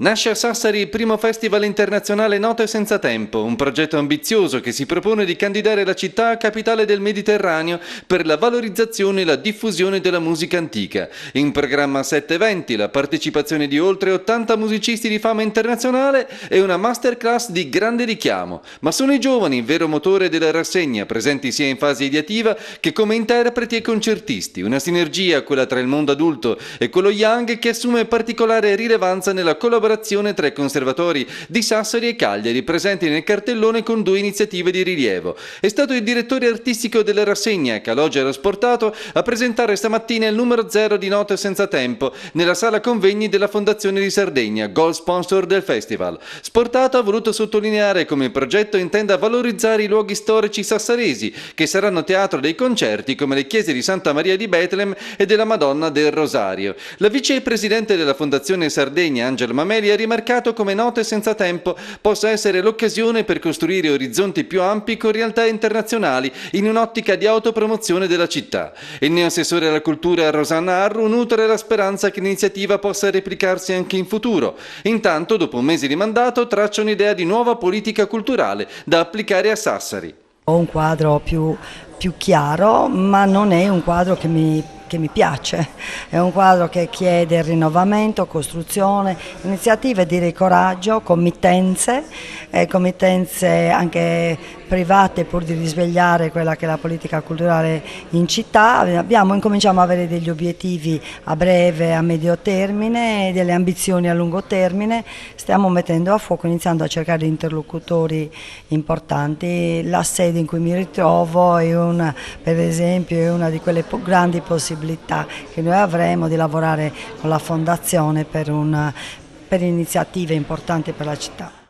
Nasce a Sassari il primo festival internazionale Note senza tempo, un progetto ambizioso che si propone di candidare la città a capitale del Mediterraneo per la valorizzazione e la diffusione della musica antica. In programma 7 eventi, la partecipazione di oltre 80 musicisti di fama internazionale e una masterclass di grande richiamo. Ma sono i giovani il vero motore della rassegna, presenti sia in fase ideativa che come interpreti e concertisti. Una sinergia, quella tra il mondo adulto e quello young, che assume particolare rilevanza nella collaborazione collaborazione tra i conservatori di Sassari e Cagliari, presenti nel cartellone con due iniziative di rilievo. È stato il direttore artistico della rassegna, Calogero sportato, a presentare stamattina il numero zero di Note Senza Tempo nella sala convegni della Fondazione di Sardegna, gol sponsor del festival. Sportato ha voluto sottolineare come il progetto intenda valorizzare i luoghi storici sassaresi, che saranno teatro dei concerti come le chiese di Santa Maria di Betlem e della Madonna del Rosario. La vicepresidente della Fondazione Sardegna, Angela Mamè, Coeli ha rimarcato come Note senza tempo possa essere l'occasione per costruire orizzonti più ampi con realtà internazionali in un'ottica di autopromozione della città. Il neoassessore alla cultura Rosanna Arru nutre la speranza che l'iniziativa possa replicarsi anche in futuro. Intanto, dopo un mese di mandato, traccia un'idea di nuova politica culturale da applicare a Sassari. Ho un quadro più, più chiaro, ma non è un quadro che mi che mi piace, è un quadro che chiede rinnovamento, costruzione, iniziative di ricoraggio, committenze, eh, committenze anche private pur di risvegliare quella che è la politica culturale in città. Abbiamo, incominciamo ad avere degli obiettivi a breve, a medio termine, delle ambizioni a lungo termine, stiamo mettendo a fuoco, iniziando a cercare interlocutori importanti. La sede in cui mi ritrovo è una, per esempio, è una di quelle grandi possibilità possibilità che noi avremo di lavorare con la Fondazione per, una, per iniziative importanti per la città.